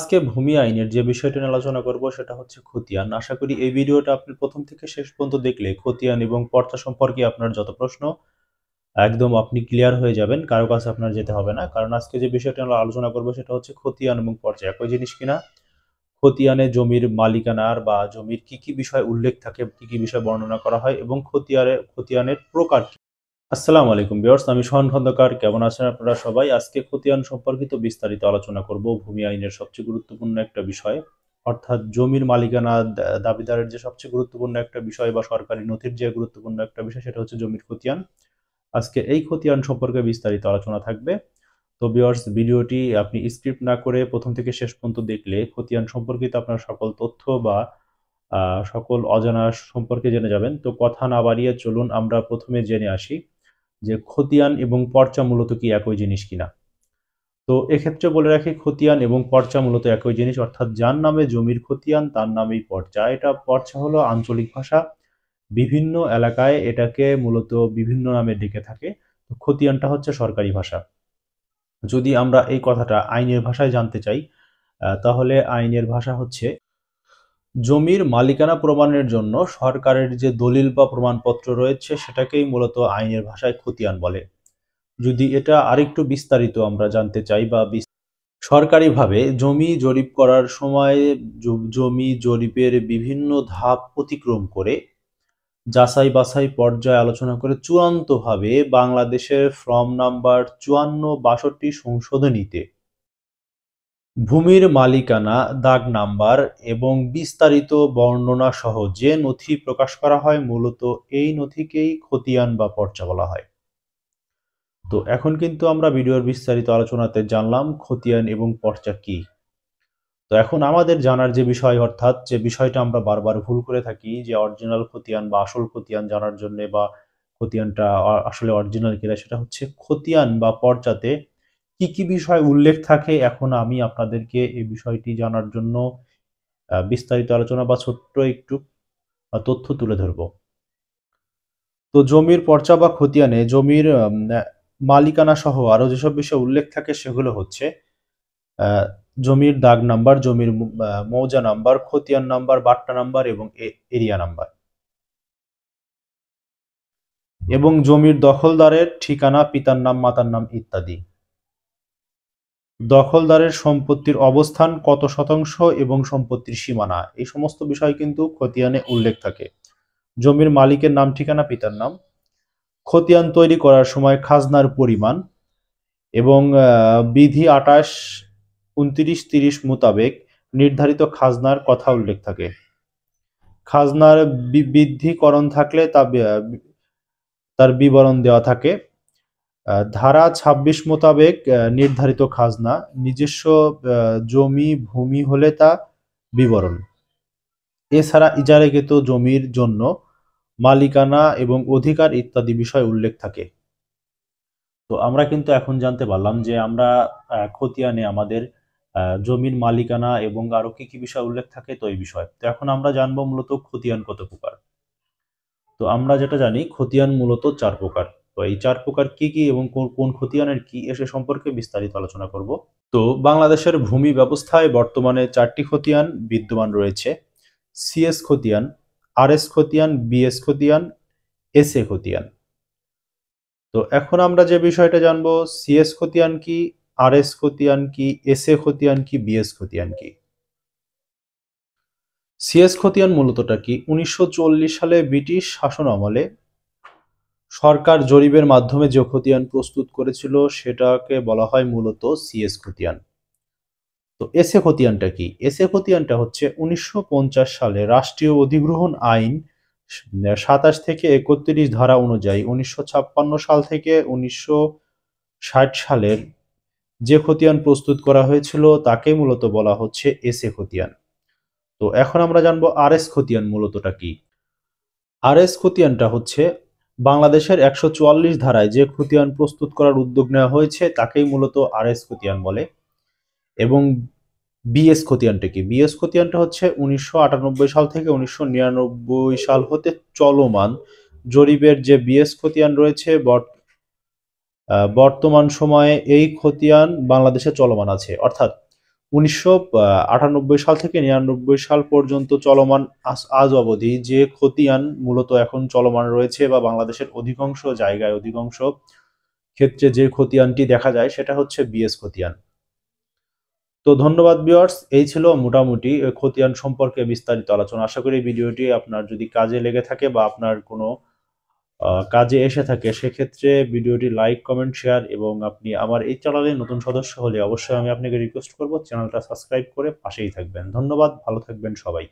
আজকে ভূমি আইনের যে বিষয়টি নিয়ে আলোচনা করব সেটা হচ্ছে খতিয়ান আশা করি এই ভিডিওটা আপনি প্রথম থেকে শেষ পর্যন্ত দেখলে খতিয়ান এবং পর্চা সম্পর্কে আপনার যত প্রশ্ন একদম আপনি ক্লিয়ার হয়ে যাবেন কারো কাছে আপনার যেতে হবে না কারণ আজকে যে বিষয়টি আমরা আলোচনা করব সেটা হচ্ছে খতিয়ান এবং পর্চা একই জিনিস কিনা খতিয়ানে জমির মালিকানার বা জমির কি কি বিষয় উল্লেখ থাকে কি কি বিষয় বর্ণনা করা হয় এবং খতিয়ানে খতিয়ানের প্রকার আসসালামু আলাইকুম বিয়ার্স আমি সোহান খন্দকার কেমন আছেন আপনারা সবাই আজকে খতিয়ান সম্পর্কিত বিস্তারিত আলোচনা করব ভূমি আইনের সবচেয়ে গুরুত্বপূর্ণ একটা বিষয় অর্থাৎ জমির মালিকানা দাবিদারের যে সবচেয়ে গুরুত্বপূর্ণ একটা বিষয় বা সরকারি নথির যে গুরুত্বপূর্ণ একটা বিষয় সেটা হচ্ছে জমির খতিয়ান আজকে এই খতিয়ান সম্পর্কে বিস্তারিত আলোচনা থাকবে তো বিয়ার্স ভিডিওটি আপনি স্ক্রিপ্ট না করে প্রথম থেকে শেষ পর্যন্ত দেখলে খতিয়ান সম্পর্কিত আপনার সকল তথ্য বা সকল অজানা সম্পর্কে জেনে যাবেন তো কথা না বাড়িয়ে চলুন আমরা প্রথমে জেনে আসি যে খতিয়ান এবং পর্চা মূলত কি একই জিনিস কিনা তো এক্ষেত্রে বলে রাখি খতিয়ান এবং পর্চা মূলত একই জিনিস অর্থাৎ যার নামে জমির খতিয়ান তার নামেই পর্চা এটা পর্চা হলো আঞ্চলিক ভাষা বিভিন্ন এলাকায় এটাকে মূলত বিভিন্ন নামে ডেকে থাকে খতিয়ানটা হচ্ছে সরকারি ভাষা যদি আমরা এই কথাটা আইনের ভাষায় জানতে চাই তাহলে আইনের ভাষা হচ্ছে জমির মালিকানা প্রমাণের জন্য সরকারের যে দলিল বা প্রমাণপত্র রয়েছে সেটাকেই মূলত আইনের ভাষায় খতিয়ান বলে যদি এটা আরেকটু বিস্তারিত আমরা জানতে চাই বা সরকারিভাবে জমি জরিপ করার সময় জমি জরিপের বিভিন্ন ধাপ অতিক্রম করে যাচাই বাছাই পর্যায়ে আলোচনা করে চূড়ান্তভাবে বাংলাদেশের ফর্ম নাম্বার চুয়ান্ন বাষট্টি সংশোধনীতে ভূমির মালিকানা দাগ নাম্বার এবং বিস্তারিত বর্ণনা সহ যে নথি প্রকাশ করা হয় মূলত এই নথিকেই খতিয়ান বা পর্চা বলা হয় তো এখন কিন্তু আমরা ভিডিওর বিস্তারিত আলোচনাতে জানলাম খতিয়ান এবং পর্চা কি তো এখন আমাদের জানার যে বিষয় অর্থাৎ যে বিষয়টা আমরা বারবার ভুল করে থাকি যে অরিজিনাল খতিয়ান বা আসল খতিয়ান জানার জন্য বা খতিয়ানটা আসলে অরিজিনাল কিনা সেটা হচ্ছে খতিয়ান বা পর্চাতে কি কি বিষয় উল্লেখ থাকে এখন আমি আপনাদেরকে এই বিষয়টি জানার জন্য বিস্তারিত আলোচনা বা ছোট্ট একটু তথ্য তুলে ধরব তো জমির পর্চা বা খতিয়ানে জমির মালিকানা সহ আরও যেসব বিষয় উল্লেখ থাকে সেগুলো হচ্ছে জমির দাগ নাম্বার জমির মৌজা নাম্বার খতিয়ান নাম্বার বাট্টা নাম্বার এবং এরিয়া নাম্বার এবং জমির দখলদারের ঠিকানা পিতার নাম মাতার নাম ইত্যাদি দখলদারের সম্পত্তির অবস্থান কত শতাংশ এবং সম্পত্তির সীমানা এই সমস্ত বিষয় কিন্তু খতিয়ানে উল্লেখ থাকে জমির মালিকের নাম ঠিকানা পিতার নাম খতিয়ান তৈরি করার সময় খাজনার পরিমাণ এবং বিধি আটাশ উনত্রিশ তিরিশ মোতাবেক নির্ধারিত খাজনার কথা উল্লেখ থাকে খাজনার বৃদ্ধিকরণ থাকলে তা তার বিবরণ দেওয়া থাকে ধারা ২৬ মোতাবেক নির্ধারিত খাজনা নিজস্ব জমি ভূমি হলে তা বিবরণ এছাড়া ইজারেকৃত জমির জন্য মালিকানা এবং অধিকার ইত্যাদি বিষয় উল্লেখ থাকে তো আমরা কিন্তু এখন জানতে পারলাম যে আমরা খতিয়ানে আমাদের জমির মালিকানা এবং আরো কি কি বিষয় উল্লেখ থাকে তো এই বিষয় তো এখন আমরা জানবো মূলত খতিয়ান কত প্রকার তো আমরা যেটা জানি খতিয়ান মূলত চার প্রকার তো এই চার প্রকার কি কি এবং কোন খতিয়ানের কি এসে সম্পর্কে বিস্তারিত আলোচনা করব তো বাংলাদেশের ভূমি ব্যবস্থায় বর্তমানে চারটি খতিয়ান বিদ্যমান রয়েছে সিএস খতিয়ান আর এস খতিয়ান বিএস খতিয়ান এস এ খতিয়ান তো এখন আমরা যে বিষয়টা জানবো সিএস খতিয়ান কি আর এস খতিয়ান কি এস এ খতিয়ান কি বিএস খতিয়ান কি সিএস খতিয়ান মূলতটা কি উনিশশো সালে ব্রিটিশ শাসন আমলে সরকার জরিপের মাধ্যমে যে খতিয়ান প্রস্তুত করেছিল সেটাকে বলা হয় মূলত সিএস খতিয়ান তো এসএ খতিয়ানটা কি এসএ খতিয়ানটা হচ্ছে উনিশশো সালে রাষ্ট্রীয় অধিগ্রহণ আইন সাতাশ থেকে একত্রিশ ধারা অনুযায়ী উনিশশো সাল থেকে উনিশশো সালের যে খতিয়ান প্রস্তুত করা হয়েছিল তাকে মূলত বলা হচ্ছে এসএ খতিয়ান তো এখন আমরা জানবো আর এস খতিয়ান মূলতটা কি আর এস খতিয়ানটা হচ্ছে বাংলাদেশের একশো ধারায় যে খতিয়ান প্রস্তুত করার উদ্যোগ নেওয়া হয়েছে তাকেই মূলত আর এস খতিয়ান বলে এবং বিএস খতিয়ানটা কি বিএস খতিয়ানটা হচ্ছে উনিশশো সাল থেকে উনিশশো সাল হতে চলমান জরিপের যে বিএস খতিয়ান রয়েছে বর্তমান সময়ে এই খতিয়ান বাংলাদেশে চলমান আছে অর্থাৎ উনিশশো সাল থেকে নিরানব্বই সাল পর্যন্ত চলমান আজ অবধি যে খতিয়ান মূলত এখন চলমান রয়েছে বা বাংলাদেশের অধিকাংশ জায়গায় অধিকাংশ ক্ষেত্রে যে খতিয়ানটি দেখা যায় সেটা হচ্ছে বিএস খতিয়ান তো ধন্যবাদ বিয়ার্স এই ছিল মোটামুটি খতিয়ান সম্পর্কে বিস্তারিত আলোচনা আশা করি ভিডিওটি আপনার যদি কাজে লেগে থাকে বা আপনার কোনো কাজে এসে থাকে সেক্ষেত্রে ভিডিওটি লাইক কমেন্ট শেয়ার এবং আপনি আমার এই চ্যানেলে নতুন সদস্য হলে অবশ্যই আমি আপনাকে রিকোয়েস্ট করব চ্যানেলটা সাবস্ক্রাইব করে পাশেই থাকবেন ধন্যবাদ ভালো থাকবেন সবাই